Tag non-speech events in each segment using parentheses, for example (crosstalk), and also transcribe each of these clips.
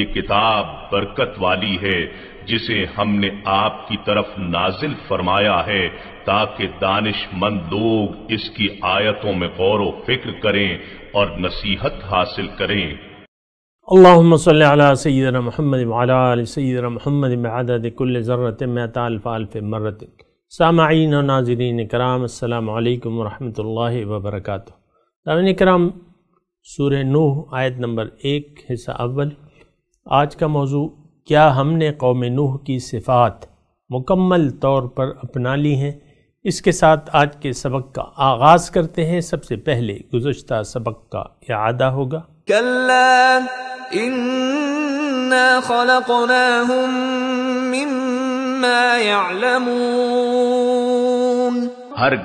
ये किताब बरकत वाली है जिसे हमने आपकी तरफ नाजिल फरमाया है ताकि दानिशमंद लोग इसकी आयतों में गौर फिक्र करें और नसीहत हासिल करें اللهم صل على سيدنا محمد وعلى ال سيدنا محمد بعدد كل ذره महदद कुल الف مره سامعين وناظرين الكرام السلام عليكم ورحمه الله وبركاته سامعين الكرام سوره نوح ايه نمبر 1 हिस्सा اول आज का मौजू क्या हमने कौम नूह की सिफ़ात मुकम्मल तौर पर अपना ली हैं इसके साथ आज के सबक का आगाज़ करते हैं सबसे पहले गुजशत सबक का अदा होगा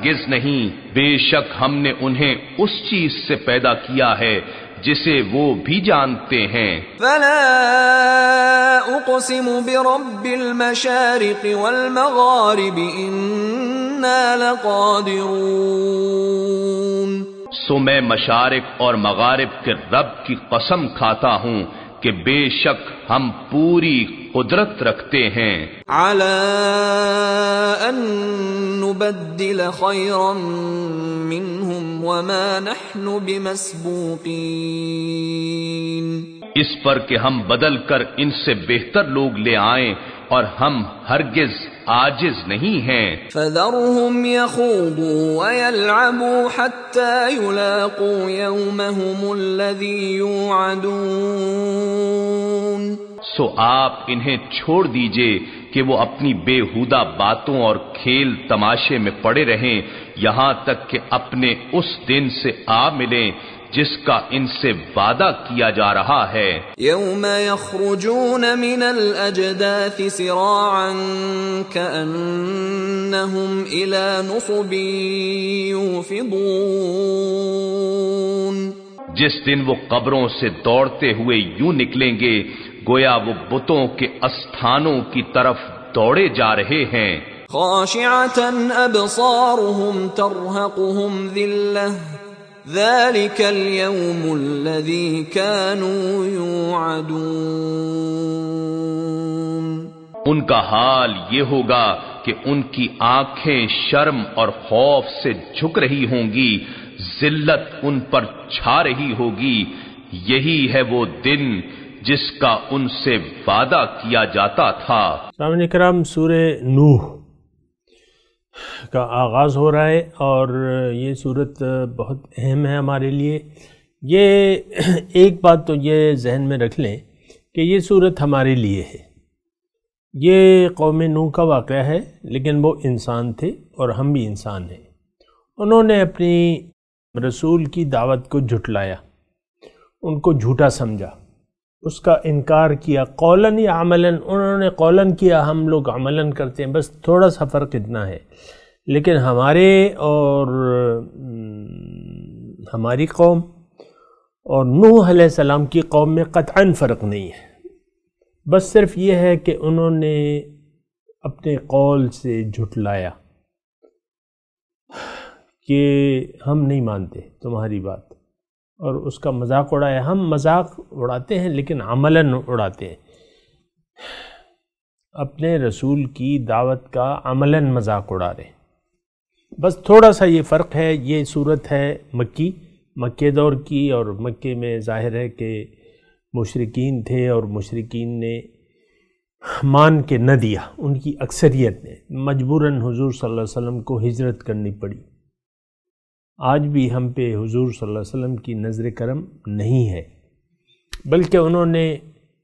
गिज नहीं बेशक हमने उन्हें उस चीज से पैदा किया है जिसे वो भी जानते हैं सो मैं मशारिक और मगारिब के रब की कसम खाता हूँ कि बेशक हम पूरी कुदरत रखते हैं आला इस पर कि हम बदल कर इनसे बेहतर लोग ले आए और हम हरगिज आजिज नहीं हैं فذرهم يخوضوا ويلعبوا حتى يلاقوا يومهم الذي يوعدون सो आप इन्हें छोड़ दीजिए कि वो अपनी बेहुदा बातों और खेल तमाशे में पड़े रहें यहाँ तक कि अपने उस दिन से आ मिलें जिसका इनसे वादा किया जा रहा है यौम यखरुजून मिनल अजदाथ जिस दिन वो कब्रों से दौड़ते हुए यूं निकलेंगे गोया वो बुतों के स्थानों की तरफ दौड़े जा रहे हैं अब أبصارهم ترهقهم ذلة उनका हाल ये होगा कि उनकी आंखें शर्म और खौफ से झुक रही होंगी जिल्लत उन पर छा रही होगी यही है वो दिन जिसका उनसे वादा किया जाता था कराम सूर्य नूह का आगाज़ हो रहा है और ये सूरत बहुत अहम है हमारे लिए ये (clears throat) एक बात तो ये जहन में रख लें कि ये सूरत हमारे लिए है ये कौम नू का वाक़ है लेकिन वो इंसान थे और हम भी इंसान हैं उन्होंने अपनी रसूल की दावत को झुटलाया उनको झूठा समझा उसका इनकार किया कौलन या अमलन उन्होंने कौलन किया हम लोग अमलन करते हैं बस थोड़ा सा फ़र्क इतना है लेकिन हमारे और हम्म, हमारी कौम और नूह सलाम की कौम में कतान फ़र्क नहीं है बस सिर्फ ये है कि उन्होंने अपने कौल से झुटलाया कि हम नहीं मानते तुम्हारी बात और उसका मजाक उड़ाया हम मजाक उड़ाते हैं लेकिन अमलन उड़ाते हैं अपने रसूल की दावत का अमलन मजाक उड़ा रहे बस थोड़ा सा ये फ़र्क है ये सूरत है मक्की मक्के दौर की और मक्के में ज़ाहिर है कि मुशरकिन थे और मशरकिन ने मान के न दिया उनकी अक्सरियत ने मजबूरन हुजूर सल्लल्लाहु अलैहि वसल्लम को हिजरत करनी पड़ी आज भी हम पे हुजूर सल्लल्लाहु अलैहि वसल्लम की नज़र करम नहीं है बल्कि उन्होंने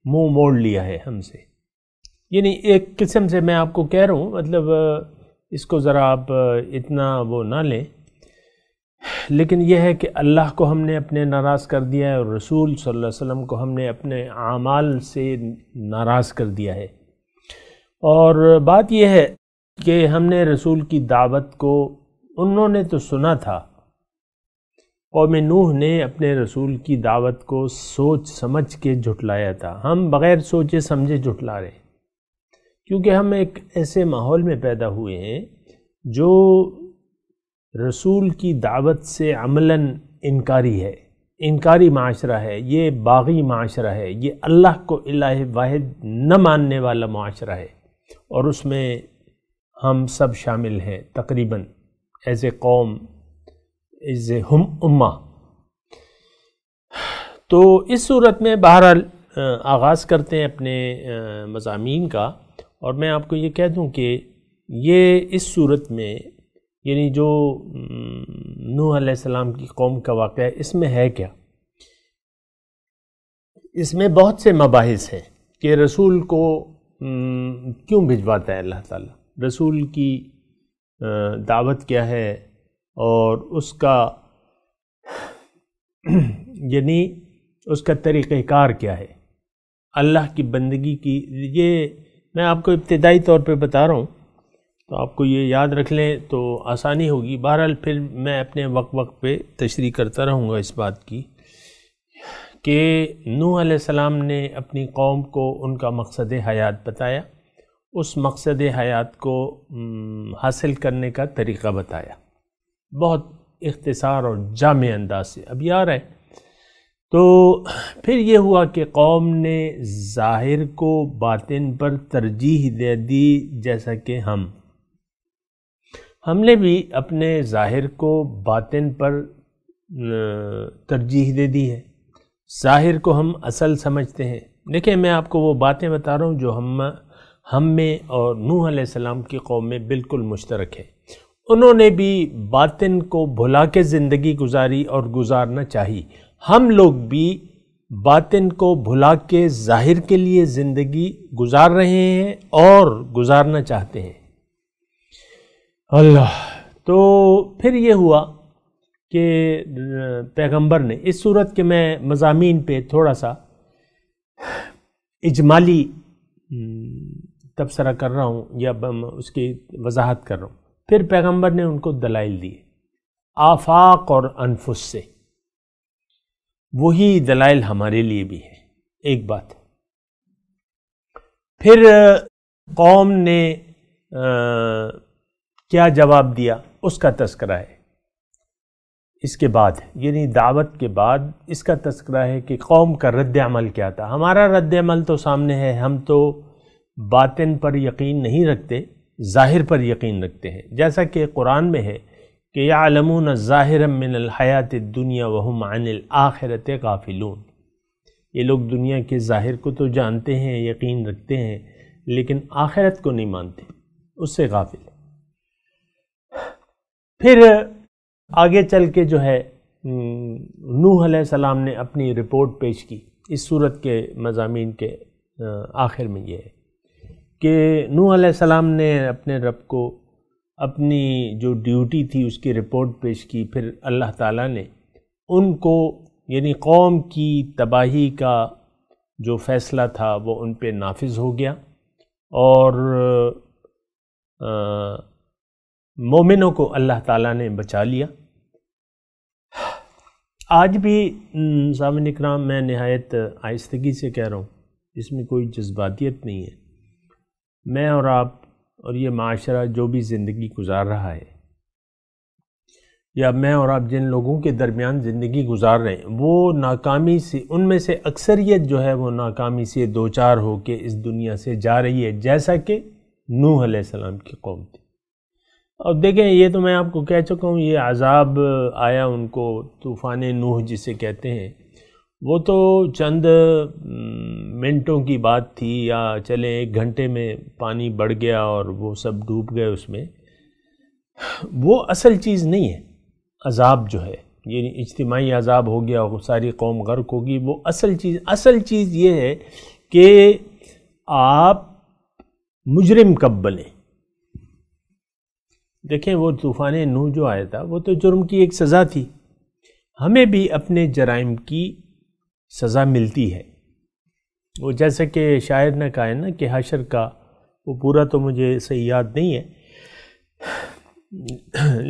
मुंह मोड़ लिया है हमसे यानी एक किस्म से मैं आपको कह रहा हूँ मतलब इसको ज़रा आप इतना वो ना लें लेकिन यह है कि अल्लाह को हमने अपने नाराज़ कर दिया है और रसूल सल्लल्लाहु अलैहि वसल्लम को हमने अपने आमाल से नाराज़ कर दिया है और बात यह है कि हमने रसूल की दावत को उन्होंने तो सुना था और नूह ने अपने रसूल की दावत को सोच समझ के जुटलाया था हम बग़ैर सोचे समझे जुटला रहे क्योंकि हम एक ऐसे माहौल में पैदा हुए हैं जो रसूल की दावत से अमलन इनकारी है इनकारी माशरा है ये बागी माशरा है ये अल्लाह को अलाह वाहिद न मानने वाला माशरा है और उसमें हम सब शामिल हैं तकरीबन एज ए कौम इज़ ए हम उम्मा तो इस सूरत में बहरहाल आगाज़ करते हैं अपने मजामी का और मैं आपको ये कह दूँ कि ये इस सूरत में यानी जो नूह सलाम की कौम का वाक़ है इसमें है क्या इसमें बहुत से मबास हैं कि रसूल को क्यों भिजवाता है अल्लाह ताला रसूल की दावत क्या है और उसका (clears throat) यानी उसका तरीक़ार क्या है अल्लाह की बंदगी की ये मैं आपको इब्तदाई तौर पे बता रहा हूँ तो आपको ये याद रख लें तो आसानी होगी बहरहाल फिर मैं अपने वक्त वक्त पे तशरी करता रहूँगा इस बात की कि नू सलाम ने अपनी कौम को उनका मकसद हयात बताया उस मकसद हयात को हासिल करने का तरीक़ा बताया बहुत इख्तसार और जाम अंदाज से अभी आ रहा है तो फिर ये हुआ कि कौम ने ज़ाहिर को बातिन पर तरजीह दे दी जैसा कि हम हमने भी अपने ज़ाहिर को बातिन पर तरजीह दे दी है ज़ाहिर को हम असल समझते हैं देखिए मैं आपको वो बातें बता रहा हूँ जो हम हम में और नूह सलाम की कौम में बिल्कुल मुश्तरक है उन्होंने भी बातिन को भुला के ज़िंदगी गुजारी और गुजारना चाहिए हम लोग भी बातिन को भुला के ज़ाहिर के लिए ज़िंदगी गुजार रहे हैं और गुजारना चाहते हैं अल्लाह तो फिर ये हुआ कि पैगंबर ने इस सूरत के मैं मजामी पे थोड़ा सा इजमाली तबसरा कर रहा हूँ या उसकी वजाहत कर रहा हूँ फिर पैगंबर ने उनको दलाइल दिए आफाक और अनफुस से वही दलाइल हमारे लिए भी है एक बात फिर कौम ने आ, क्या जवाब दिया उसका तस्करा है इसके बाद यानी दावत के बाद इसका तस्करा है कि कौम का रद्द अमल क्या था हमारा रद्द अमल तो सामने है हम तो बातिन पर यकीन नहीं रखते ज़ाहिर पर यकीन रखते हैं जैसा कि कुरान में है कि आलमून ज़ाहिर मिन हयात दुनिया वहम अनिल आखिरत काफिलून ये लोग दुनिया के ज़ाहिर को तो जानते हैं यकीन रखते हैं लेकिन आखिरत को नहीं मानते उससे गाफिल फिर आगे चल के जो है नूह सलाम ने अपनी रिपोर्ट पेश की इस सूरत के मजामी के आखिर में ये है कि नू सलाम ने अपने रब को अपनी जो ड्यूटी थी उसकी रिपोर्ट पेश की फिर अल्लाह ताला ने उनको यानी कौम की तबाही का जो फ़ैसला था वो उन पर नाफिज हो गया और मोमिनों को अल्लाह ताला ने बचा लिया आज भी सामिन इकराम मैं नहायत आयस्तगी से कह रहा हूँ इसमें कोई जज्बातीत नहीं है मैं और आप और ये माशरा जो भी ज़िंदगी गुजार रहा है या मैं और आप जिन लोगों के दरमियान ज़िंदगी गुजार रहे हैं वो नाकामी से उनमें से अक्सरियत जो है वो नाकामी से दो चार के इस दुनिया से जा रही है जैसा कि नूह सलाम की कौम थी और देखें ये तो मैं आपको कह चुका हूँ ये आज़ाब आया उनको तूफ़ान नूह जिसे कहते हैं वो तो चंद मिनटों की बात थी या चले एक घंटे में पानी बढ़ गया और वो सब डूब गए उसमें वो असल चीज़ नहीं है अजाब जो है ये इज्तमाही अजाब हो गया और सारी कौम गर्क होगी वो असल चीज़ असल चीज़ ये है कि आप मुजरिम कब बने देखें वो तूफ़ान नूह जो आया था वो तो जुर्म की एक सज़ा थी हमें भी अपने जराइम की सज़ा मिलती है वो जैसे कि शायर ने कहा है ना कि हशर का वो पूरा तो मुझे सही याद नहीं है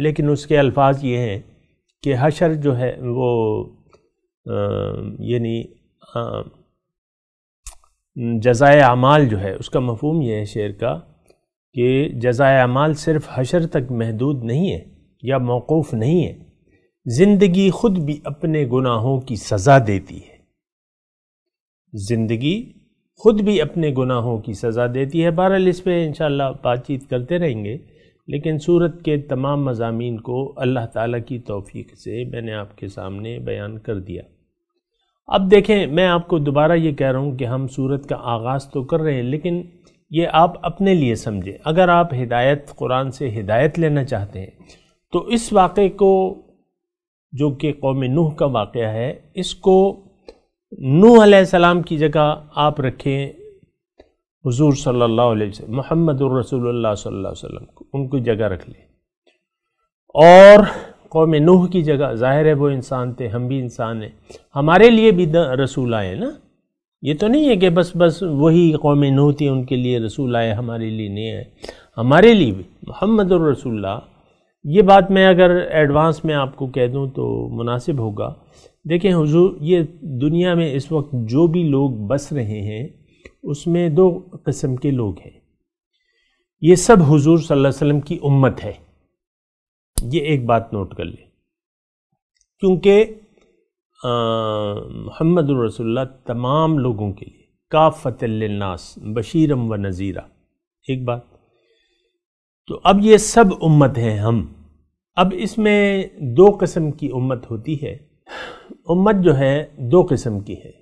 लेकिन उसके अल्फाज ये हैं कि हशर जो है वो यानी जजाय अमाल जो है उसका मफहम यह है शेर का कि जजाय अमाल सिर्फ हशर तक महदूद नहीं है या मौकूफ़ नहीं है ज़िंदगी ख़ुद भी अपने गुनाहों की सज़ा देती है ज़िंदगी खुद भी अपने गुनाहों की सज़ा देती है बहरहाल इस पर इन बातचीत करते रहेंगे लेकिन सूरत के तमाम मजामी को अल्लाह ताला की तौफीक से मैंने आपके सामने बयान कर दिया अब देखें मैं आपको दोबारा ये कह रहा हूँ कि हम सूरत का आगाज़ तो कर रहे हैं लेकिन ये आप अपने लिए समझें अगर आप हिदायत कुरान से हिदायत लेना चाहते हैं तो इस वाक़े को जो कि कौम नूह का वाक़ है इसको नूह सलाम की जगह आप रखें हुजूर सल्लल्लाहु अलैहि वसल्लम मोहम्मद रसूलुल्लाह सल्लल्लाहु अलैहि वसल्लम को उनकी जगह रख लें और कौम नूह की जगह जाहिर है वो इंसान थे हम भी इंसान हैं हमारे लिए भी रसूल आए ना ये तो नहीं है कि बस बस वही कौम नूह थी उनके लिए रसूल आए हमारे लिए नहीं आए हमारे लिए भी मोहम्मद रसुल्ला ये बात मैं अगर एडवांस में आपको कह दूँ तो मुनासिब होगा देखें हुजूर ये दुनिया में इस वक्त जो भी लोग बस रहे हैं उसमें दो कस्म के लोग हैं ये सब हुजूर सल्लल्लाहु अलैहि वसल्लम की उम्मत है ये एक बात नोट कर लें क्योंकि मोहम्मद रसोल्ला तमाम लोगों के लिए काफ़तलनास बशीरम व नज़ीरा एक बात तो अब ये सब उम्मत हैं हम अब इसमें दो कस्म की उम्मत होती है उम्मत जो है दो किस्म की है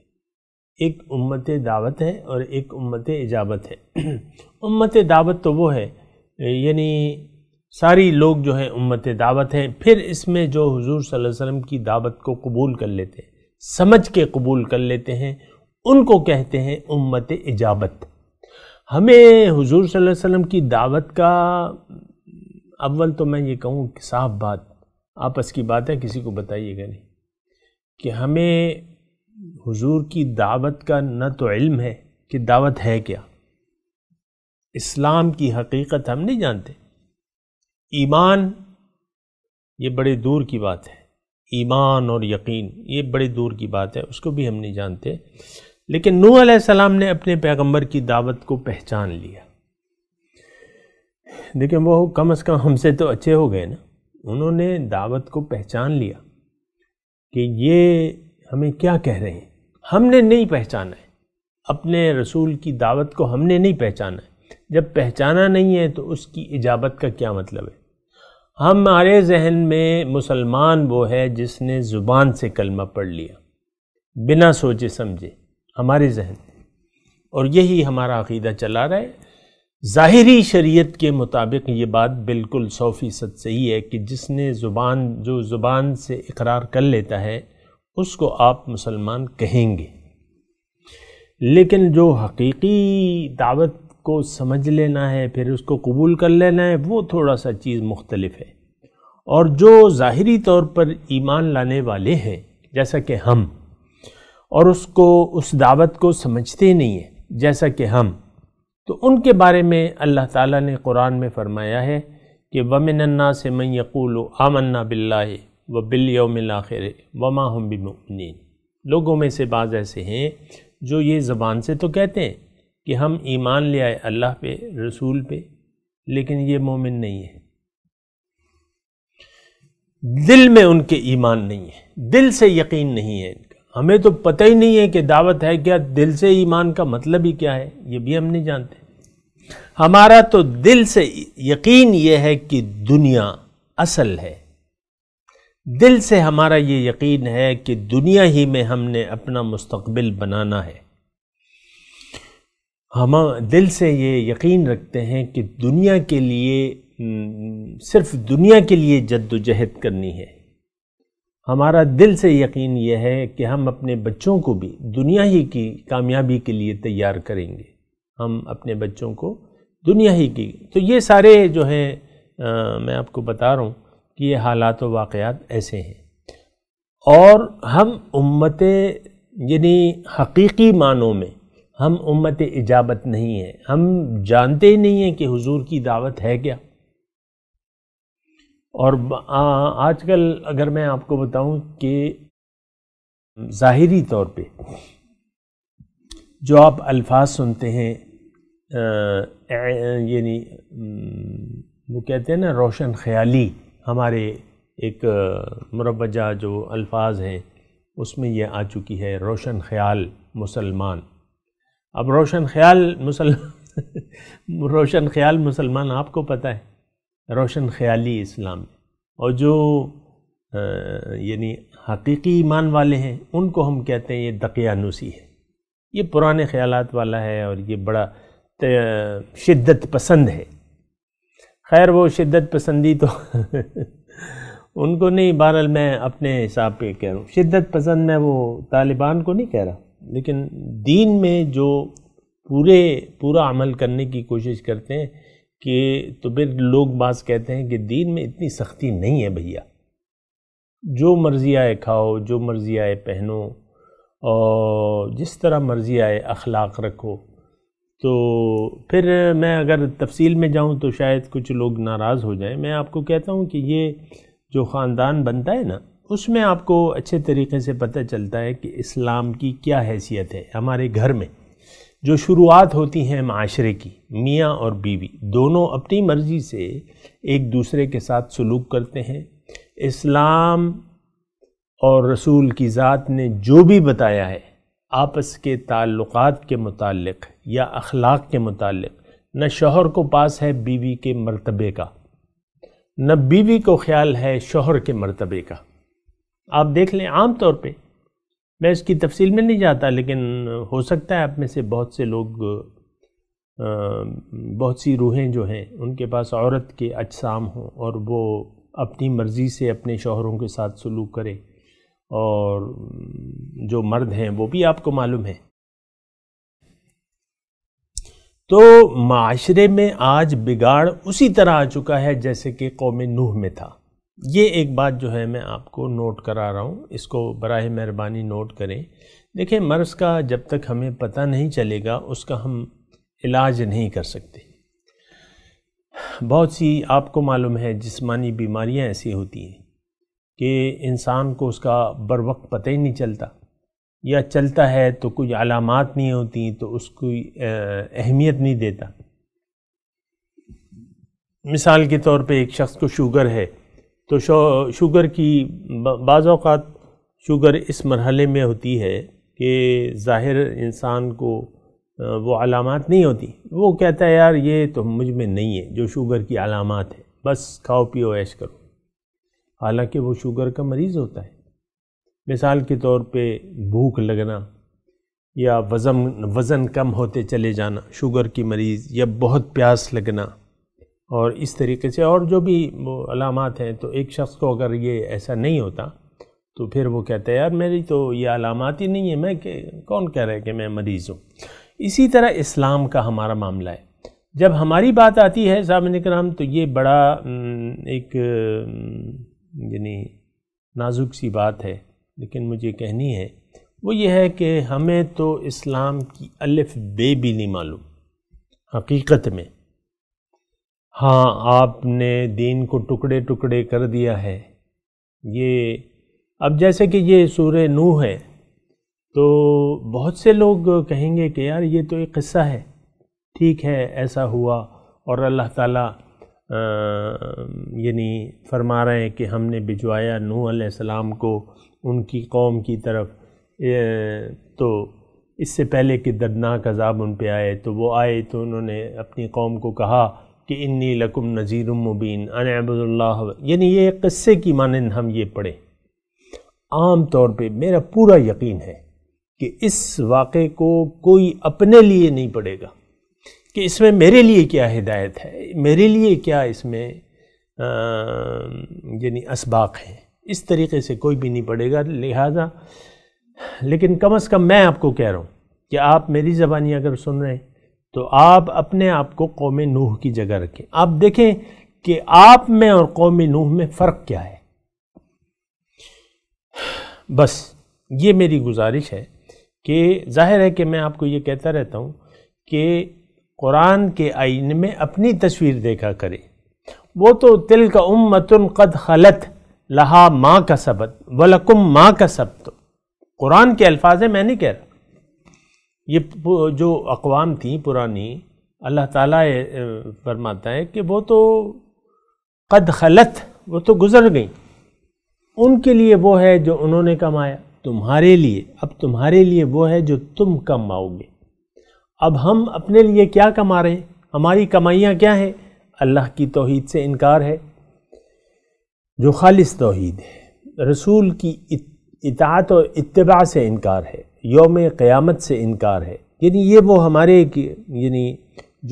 एक उम्मत दावत है और एक उम्मत इजाबत है (clears throat) उम्मत दावत तो वो है यानी सारी लोग जो है उम्मत दावत हैं फिर इसमें जो हुजूर सल्लल्लाहु अलैहि वसल्लम की दावत को कबूल कर लेते हैं समझ के कबूल कर लेते हैं उनको कहते हैं उम्मत इजाबत हमें हुजूर सल्लल्लाहु अलैहि वसल्लम की दावत का अव्वल तो मैं ये कहूँ साफ बात आपस की बात है किसी को बताइएगा नहीं कि हमें हुजूर की दावत का न तो इल्म है कि दावत है क्या इस्लाम की हकीकत हम नहीं जानते ईमान ये बड़े दूर की बात है ईमान और यकीन ये बड़े दूर की बात है उसको भी हम नहीं जानते लेकिन नू सलाम ने अपने पैगंबर की दावत को पहचान लिया देखिए वो कम अज़ कम हमसे तो अच्छे हो गए ना उन्होंने दावत को पहचान लिया कि ये हमें क्या कह रहे हैं हमने नहीं पहचाना है अपने रसूल की दावत को हमने नहीं पहचाना है जब पहचाना नहीं है तो उसकी इजाबत का क्या मतलब है हमारे जहन में मुसलमान वो है जिसने ज़ुबान से कलमा पढ़ लिया बिना सोचे समझे हमारे जहन और यही हमारा अकीदा चला रहा है ज़ाहरी शरीयत के मुताबिक ये बात बिल्कुल सौ फ़ीसद सही है कि जिसने ज़ुबान जो ज़ुबान से इकरार कर लेता है उसको आप मुसलमान कहेंगे लेकिन जो हकीकी दावत को समझ लेना है फिर उसको कबूल कर लेना है वो थोड़ा सा चीज़ मुख्तलफ है और जो ज़ाहरी तौर पर ईमान लाने वाले हैं जैसा कि हम और उसको उस दावत को समझते नहीं हैं जैसा कि हम तो उनके बारे में अल्लाह ताला ने कुरान में फरमाया है कि वमिनन्ना से मैं यकूल आमन्ना बिल्ला व बिलयमिल आखिर वमा हम बिमिन लोगों में से बाज़ ऐसे हैं जो ये ज़बान से तो कहते हैं कि हम ईमान ले आए अल्लाह पे रसूल पे लेकिन ये मोमिन नहीं है दिल में उनके ईमान नहीं है दिल से यकीन नहीं है इनका हमें तो पता ही नहीं है कि दावत है क्या दिल से ईमान का मतलब ही क्या है ये भी हम नहीं जानते हमारा तो दिल से यकीन ये है कि दुनिया असल है दिल से हमारा ये यकीन है कि दुनिया ही में हमने अपना मुस्तकबिल बनाना है हम दिल से ये यकीन रखते हैं कि दुनिया के लिए सिर्फ दुनिया के लिए जद्दोजहद करनी है हमारा दिल से यकीन यह है कि हम अपने बच्चों को भी दुनिया ही की कामयाबी के लिए तैयार करेंगे हम अपने बच्चों को दुनिया ही की तो ये सारे जो हैं मैं आपको बता रहा हूँ कि ये हालात वाक़ात ऐसे हैं और हम उम्मत यानी हकीकी मानों में हम उम्मत इजाबत नहीं है हम जानते ही नहीं हैं कि हुजूर की दावत है क्या और आजकल अगर मैं आपको बताऊं कि ज़ाहरी तौर पे जो आप अल्फाज सुनते हैं यानी वो कहते हैं ना रोशन ख्याली हमारे एक मुरवजा जो अल्फाज हैं उसमें ये आ चुकी है रोशन ख्याल मुसलमान अब रोशन ख्याल मुसल (laughs) रोशन ख्याल मुसलमान आपको पता है रोशन ख्याली इस्लाम और जो यानी हकीकी ईमान वाले हैं उनको हम कहते हैं ये दकियानुसी है ये पुराने ख्यालात वाला है और ये बड़ा शिद्दत पसंद है खैर वो शिद्दत पसंदी तो (laughs) उनको नहीं बहरहाल मैं अपने हिसाब पे कह रहा हूँ शिद्दत पसंद मैं वो तालिबान को नहीं कह रहा लेकिन दीन में जो पूरे पूरा अमल करने की कोशिश करते हैं कि तो फिर लोग बास कहते हैं कि दीन में इतनी सख्ती नहीं है भैया जो मर्ज़ी आए खाओ जो मर्ज़ी आए पहनो और जिस तरह मर्ज़ी आए अखलाक रखो तो फिर मैं अगर तफसील में जाऊं तो शायद कुछ लोग नाराज़ हो जाएं मैं आपको कहता हूं कि ये जो ख़ानदान बनता है ना उसमें आपको अच्छे तरीके से पता चलता है कि इस्लाम की क्या हैसियत है हमारे घर में जो शुरुआत होती है माशरे की मियाँ और बीवी दोनों अपनी मर्ज़ी से एक दूसरे के साथ सलूक करते हैं इस्लाम और रसूल की ज़ात ने जो भी बताया है आपस के ताल्लुक के मुतालिक या अखलाक के मुतालिक न शोहर को पास है बीवी के मरतबे का न बीवी को ख्याल है शोहर के मरतबे का आप देख लें आम तौर पर मैं इसकी तफसील में नहीं जाता लेकिन हो सकता है आप में से बहुत से लोग बहुत सी रूहें जो हैं उनके पास औरत के अजसाम हों और वो अपनी मर्ज़ी से अपने शोहरों के साथ सलूक करें और जो मर्द हैं वो भी आपको मालूम है तो माशरे में आज बिगाड़ उसी तरह आ चुका है जैसे कि कौम नूह में था ये एक बात जो है मैं आपको नोट करा रहा हूँ इसको बर मेहरबानी नोट करें देखें मर्ज़ का जब तक हमें पता नहीं चलेगा उसका हम इलाज नहीं कर सकते बहुत सी आपको मालूम है जिस्मानी बीमारियाँ ऐसी होती हैं कि इंसान को उसका बर वक्त पता ही नहीं चलता या चलता है तो कुछ अलामत नहीं होती तो उसको अहमियत नहीं देता मिसाल के तौर पे एक शख्स को शुगर है तो शुगर की बाज़ात शुगर इस मरहले में होती है कि ज़ाहिर इंसान को वो अलामत नहीं होती वो कहता है यार ये तो मुझ में नहीं है जो शुगर की अलामत है बस खाओ पियो ऐश करो हालांकि वो शुगर का मरीज़ होता है मिसाल के तौर पे भूख लगना या वज़न वज़न कम होते चले जाना शुगर की मरीज़ या बहुत प्यास लगना और इस तरीके से और जो भी वो अलामत हैं तो एक शख्स को अगर ये ऐसा नहीं होता तो फिर वो कहता है यार मेरी तो ये अलामत ही नहीं है मैं के कौन कह रहा है कि मैं मरीज़ हूँ इसी तरह इस्लाम का हमारा मामला है जब हमारी बात आती है सामने कराम तो ये बड़ा एक यानी नाजुक सी बात है लेकिन मुझे कहनी है वो ये है कि हमें तो इस्लाम की अलिफ बे भी नहीं मालूम हकीकत में हाँ आपने दीन को टुकड़े टुकड़े कर दिया है ये अब जैसे कि ये सूर्य नूह है तो बहुत से लोग कहेंगे कि यार ये तो एक किस्सा है ठीक है ऐसा हुआ और अल्लाह ताला यानी फरमा रहे हैं कि हमने भिजवाया नू सलाम को उनकी कौम की तरफ तो इससे पहले कि दर्दनाक अजाब उन पर आए तो वो आए तो उन्होंने अपनी कौम को कहा कि इन्नी लकुम नज़ीर मुबीन अनबुल्ला यानी ये किस्से की मानंद हम ये पढ़ें आम तौर पे मेरा पूरा यकीन है कि इस वाक़े को कोई अपने लिए नहीं पढ़ेगा कि इसमें मेरे लिए क्या हिदायत है मेरे लिए क्या इसमें यानी इसबाक है इस तरीके से कोई भी नहीं पड़ेगा लिहाजा लेकिन कम अज़ कम मैं आपको कह रहा हूँ कि आप मेरी ज़बानी अगर सुन रहे हैं तो आप अपने आप को कौम नूह की जगह रखें आप देखें कि आप में और कौम नूह में फ़र्क क्या है बस ये मेरी गुजारिश है कि जाहिर है कि मैं आपको ये कहता रहता हूँ कि कुरान के आइन में अपनी तस्वीर देखा करे वो तो तिल का उम्मतन कद खलत लहा माँ का सबत वलकुम माँ का सब तो कुरान के अल्फाज मैं नहीं कह रहा ये जो अकवाम थी पुरानी अल्लाह ताला फरमाता है कि वो तो कद खलत वो तो गुज़र गई उनके लिए वो है जो उन्होंने कमाया तुम्हारे लिए अब तुम्हारे लिए वो है जो तुम कमाओगे अब हम अपने लिए क्या कमा रहे हैं हमारी कमाइयाँ क्या हैं अल्लाह की तोहीद से इनकार है जो खालिस तोहीद है रसूल की इतात और इतबा से इनकार है योम क़यामत से इनकार है यानी ये वो हमारे यानी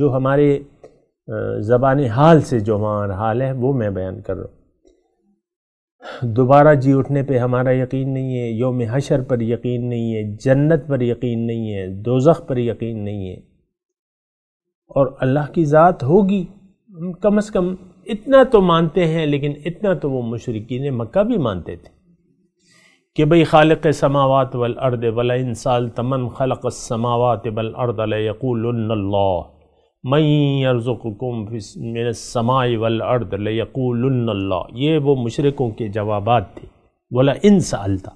जो हमारे ज़बान हाल से जो हमारा हाल है वो मैं बयान कर रहा हूँ दोबारा जी उठने पे हमारा यकीन नहीं है योम हशर पर यकीन नहीं है जन्नत पर यकीन नहीं है दोजख पर यकीन नहीं है और अल्लाह की ज़ात होगी हम कम अज़ कम इतना तो मानते हैं लेकिन इतना तो वो मशरकिन मक्का भी मानते थे कि भई खालक समावत वल अर्द वला इंसाल तमन खलक समावत बल अर्द यकूल मयरज़ुकुम मेरे समाई वल अर्द लयकूल्ला ये वो मशरक़ों के जवाब थे बोला इन सालता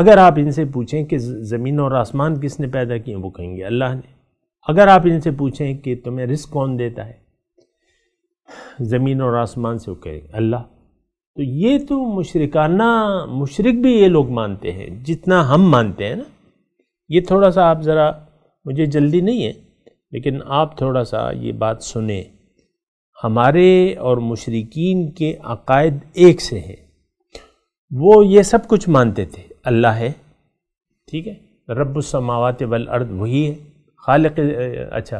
अगर आप इनसे पूछें कि ज़मीन और आसमान किसने पैदा किए वो कहेंगे अल्लाह ने अगर आप इनसे पूछें कि तुम्हें रिस्क कौन देता है ज़मीन और आसमान से वो कहेंगे अल्लाह तो ये तो मुशरकाना मुशरक भी ये लोग मानते हैं जितना हम मानते हैं ना ये थोड़ा सा आप ज़रा मुझे जल्दी नहीं है लेकिन आप थोड़ा सा ये बात सुने हमारे और मुशरकिन के अकायद एक से हैं वो ये सब कुछ मानते थे अल्लाह है ठीक है रब्बुलसमावत वल अर्द वही है खालक अच्छा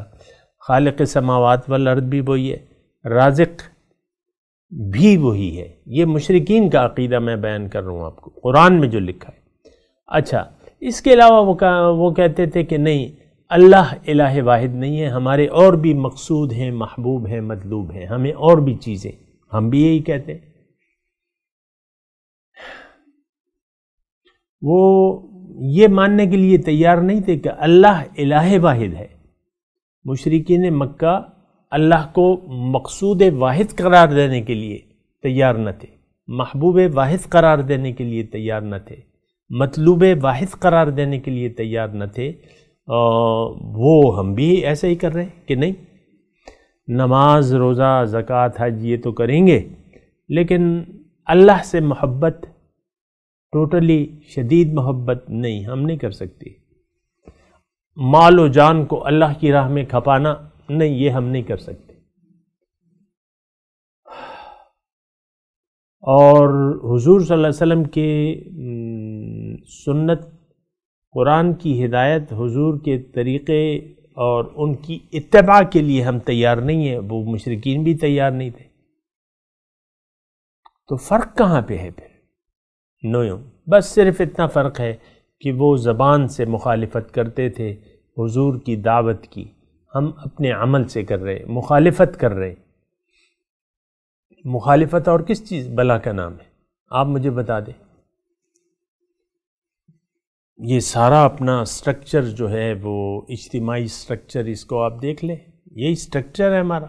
खालक समावत वल अर्द भी वही है राजक भी वही है ये मशरकिन का अकीदा मैं बयान कर रहा हूँ आपको कुरान में जो लिखा है अच्छा इसके अलावा वो का वो कहते थे कि नहीं अल्लाह इलाह वाहिद नहीं है हमारे और भी मकसूद हैं महबूब हैं मतलूब हैं हमें और भी चीज़ें हम भी यही कहते हैं वो ये मानने के लिए तैयार नहीं थे कि अल्लाह इलाह वाहिद है मुशरकी ने मक्का अल्लाह को मकसूद वाहिद करार देने के लिए तैयार न थे महबूब वाहिद करार देने के लिए तैयार न थे मतलूब वाहिद करार देने के लिए तैयार न थे वो हम भी ऐसे ही कर रहे हैं कि नहीं नमाज रोज़ा ज़क़़त हज ये तो करेंगे लेकिन अल्लाह से मोहब्बत टोटली शदीद मोहब्बत नहीं हम नहीं कर सकते माल व जान को अल्लाह की राह में खपाना नहीं ये हम नहीं कर सकते और हुजूर सल्लल्लाहु अलैहि वसल्लम के सुन्नत कुरान की हिदायत हुजूर के तरीक़े और उनकी इत्तबा के लिए हम तैयार नहीं हैं वो मशरकिन भी तैयार नहीं थे तो फ़र्क कहाँ पे है फिर नोयों बस सिर्फ इतना फ़र्क है कि वो ज़बान से मुखालफत करते थे हुजूर की दावत की हम अपने अमल से कर रहे मुखालफत कर रहे मुखालफत और किस चीज़ भला का नाम है आप मुझे बता दें ये सारा अपना स्ट्रक्चर जो है वो इज्तमाही स्ट्रक्चर इसको आप देख लें यही स्ट्रक्चर है हमारा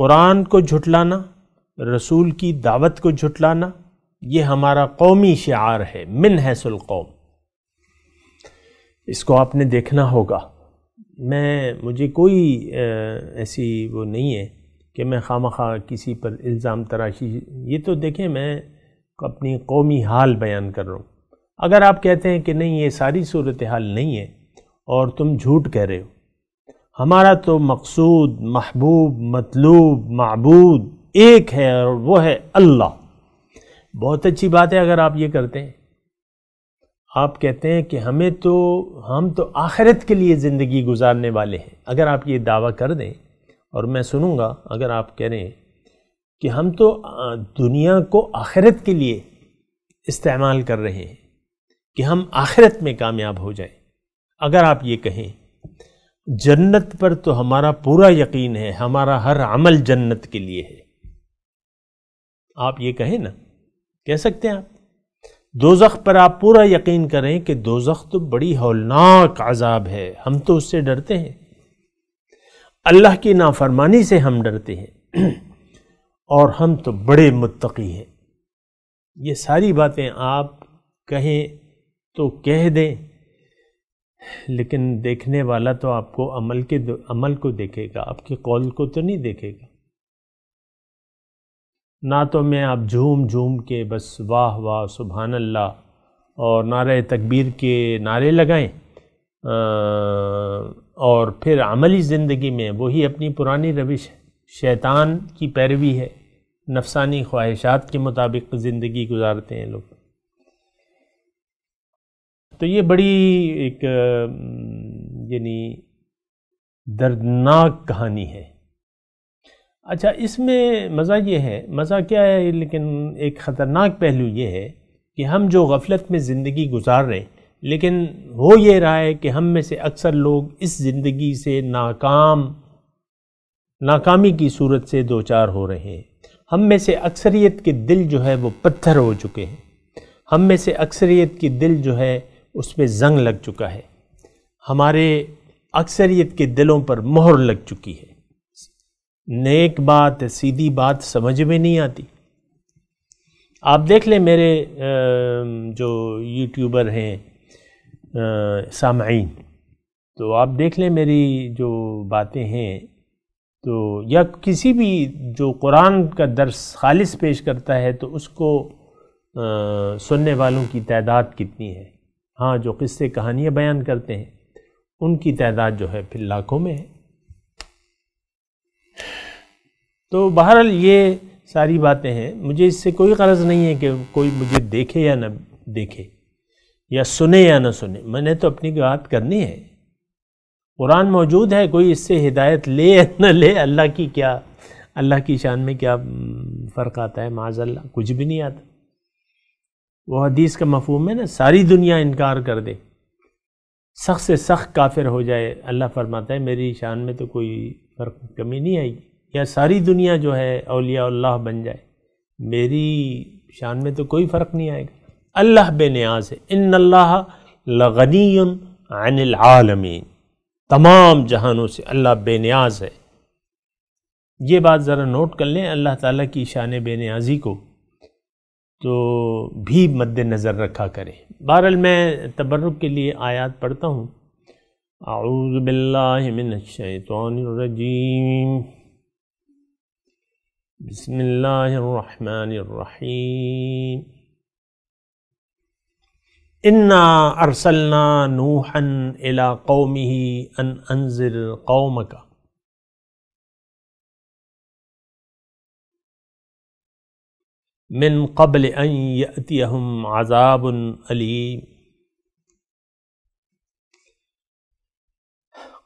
कुरान को झुटलाना रसूल की दावत को झुटलाना ये हमारा कौमी शार है मिन हैसुल कौम इसको आपने देखना होगा मैं मुझे कोई ऐसी वो नहीं है कि मैं खाम खा किसी पर इल्ज़ाम तराशी ये तो देखें मैं अपनी कौमी हाल बयान कर रहा हूँ अगर आप कहते हैं कि नहीं ये सारी सूरत हाल नहीं है और तुम झूठ कह रहे हो हमारा तो मकसूद महबूब मतलूब मबूद एक है और वो है अल्लाह बहुत अच्छी बात है अगर आप ये करते हैं आप कहते हैं कि हमें तो हम तो आखिरत के लिए ज़िंदगी गुजारने वाले हैं अगर आप ये दावा कर दें और मैं सुनूंगा अगर आप कह रहे हैं कि हम तो दुनिया को आखिरत के लिए इस्तेमाल कर रहे हैं कि हम आखिरत में कामयाब हो जाएं अगर आप ये कहें जन्नत पर तो हमारा पूरा यकीन है हमारा हर अमल जन्नत के लिए है आप ये कहें ना कह सकते हैं आप दोजख पर आप पूरा यकीन करें कि दोजख तो बड़ी हौलनाक आज़ाब है हम तो उससे डरते हैं अल्लाह की नाफरमानी से हम डरते हैं और हम तो बड़े मुत्तकी हैं ये सारी बातें आप कहें तो कह दें लेकिन देखने वाला तो आपको अमल के अमल को देखेगा आपके कौल को तो नहीं देखेगा ना तो मैं आप झूम झूम के बस वाह वाह सुबहान अल्लाह और नारे तकबीर के नारे लगाएं और फिर अमली ज़िंदगी में वही अपनी पुरानी रविश शैतान की पैरवी है नफसानी ख्वाहिशात के मुताबिक ज़िंदगी गुजारते हैं लोग तो ये बड़ी एक यानी दर्दनाक कहानी है अच्छा इसमें मज़ा ये है मज़ा क्या है लेकिन एक ख़तरनाक पहलू ये है कि हम जो गफलत में ज़िंदगी गुजार रहे हैं लेकिन हो ये रहा है कि हम में से अक्सर लोग इस ज़िंदगी से नाकाम नाकामी की सूरत से दो चार हो रहे हैं हम में से अक्सरियत के दिल जो है वो पत्थर हो चुके हैं हम में से अक्सरियत की दिल जो है उसमें जंग लग चुका है हमारे अक्सरियत के दिलों पर मोहर लग चुकी है नेक बात सीधी बात समझ में नहीं आती आप देख लें मेरे जो यूट्यूबर हैं सामाइन तो आप देख लें मेरी जो बातें हैं तो या किसी भी जो कुरान का दर्स खालिस पेश करता है तो उसको सुनने वालों की तादाद कितनी है हाँ जो किस्से कहानियाँ बयान करते हैं उनकी तादाद जो है फिर लाखों में है तो बहरहाल ये सारी बातें हैं मुझे इससे कोई गर्ज नहीं है कि कोई मुझे देखे या ना देखे या सुने या ना सुने मैंने तो अपनी बात करनी है कुरान मौजूद है कोई इससे हिदायत ले या ना ले अल्लाह की क्या अल्लाह की शान में क्या हम्म, फ़र्क आता है माजल्ला कुछ भी नहीं आता वो हदीस का मफहम है ना सारी दुनिया इनकार कर दे सख्त से सख्त काफिर हो जाए अल्लाह फरमाता है मेरी शान में तो कोई फ़र्क कमी नहीं आएगी या सारी दुनिया जो है अलिया बन जाए मेरी शान में तो कोई फ़र्क नहीं आएगा अल्लाह बेनियाज है इन अल्लाह लगनी तमाम जहानों से अल्लाह बेनियाज है ये बात ज़रा नोट कर लें अल्लाह ताली की शान बेनियाजी को तो भी मद्दनज़र रखा करें बहरहाल मैं तबर्रुक के लिए आयात पढ़ता हूँ आउज़बिल्लिनशैतरजीम बसमीम इन्ना अरसलना नूहन इला कौमी अन अनजर कौम का من قبل أن يأتيهم عذاب أليم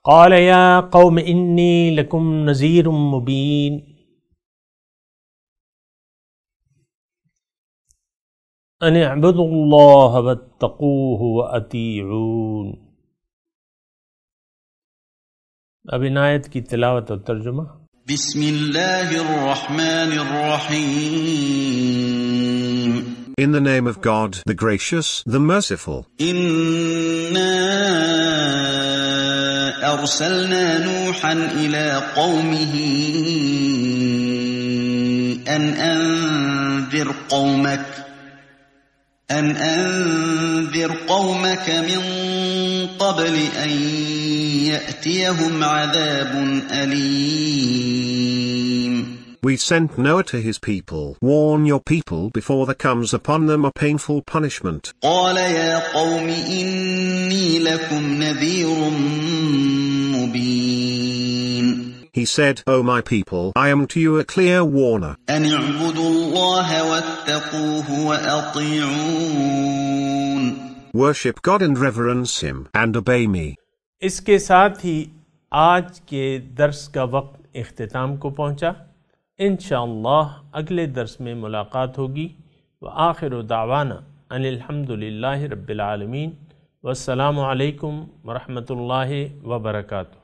قال يا قوم إني لكم نذير مبين أن اعبدوا الله واتقوه وأطيعون اب آیت کی تلاوت و ترجمہ بسم الله الرحمن الرحيم In the name of God, the gracious, the merciful. إنا أرسلنا نوحا إلى قومه أن أنذر قومك أنذر قومك من قبل أن يأتيهم عذاب أليم We sent Noah to his people. Warn your people before there comes upon them a painful punishment. قال يا قوم إني لكم نذير مبين he said, O my people, I am to you a clear warner. Worship God and reverence Him and obey me. इसके साथ ही आज के दर्स का वक्त अख्ताम को पहुंचा इन अगले दर्स में मुलाकात होगी व आखिर दावाना अनिलहमदिल्ला रबालमीन वालकम वरहमल वर्का